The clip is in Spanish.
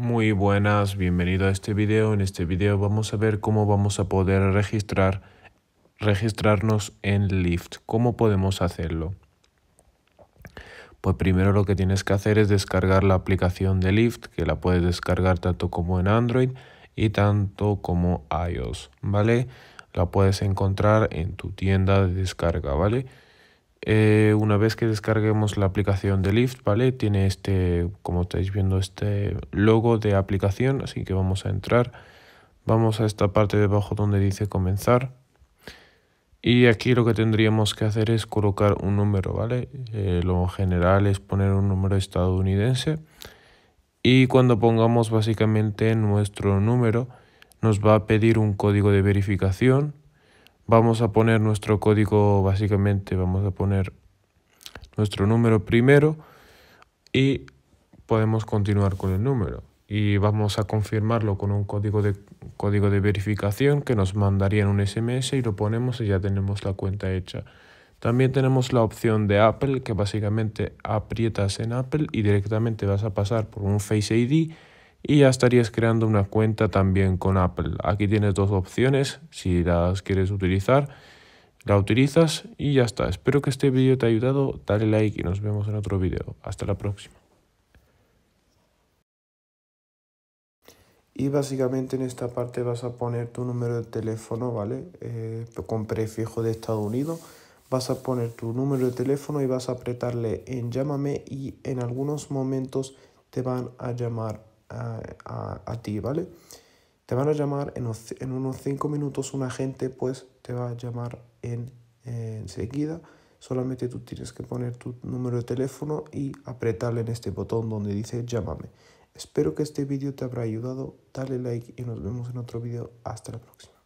Muy buenas, bienvenido a este video. En este video vamos a ver cómo vamos a poder registrar, registrarnos en Lyft. ¿Cómo podemos hacerlo? Pues primero lo que tienes que hacer es descargar la aplicación de Lyft, que la puedes descargar tanto como en Android y tanto como iOS, ¿vale? La puedes encontrar en tu tienda de descarga, ¿vale? vale eh, una vez que descarguemos la aplicación de Lyft, ¿vale? Tiene este, como estáis viendo, este logo de aplicación, así que vamos a entrar. Vamos a esta parte de abajo donde dice comenzar. Y aquí lo que tendríamos que hacer es colocar un número, ¿vale? Eh, lo general es poner un número estadounidense. Y cuando pongamos básicamente nuestro número, nos va a pedir un código de verificación vamos a poner nuestro código básicamente, vamos a poner nuestro número primero y podemos continuar con el número y vamos a confirmarlo con un código de, código de verificación que nos mandarían un SMS y lo ponemos y ya tenemos la cuenta hecha. También tenemos la opción de Apple que básicamente aprietas en Apple y directamente vas a pasar por un Face ID y ya estarías creando una cuenta también con Apple. Aquí tienes dos opciones, si las quieres utilizar, la utilizas y ya está. Espero que este vídeo te haya ayudado, dale like y nos vemos en otro vídeo. Hasta la próxima. Y básicamente en esta parte vas a poner tu número de teléfono, ¿vale? Eh, con prefijo de Estados Unidos. Vas a poner tu número de teléfono y vas a apretarle en llámame y en algunos momentos te van a llamar a, ti, ¿vale? Te van a llamar en, unos 5 minutos, un agente pues te va a llamar en, enseguida. Solamente tú tienes que poner tu número de teléfono y apretarle en este botón donde dice llámame. Espero que este vídeo te habrá ayudado, dale like y nos vemos en otro vídeo. Hasta la próxima.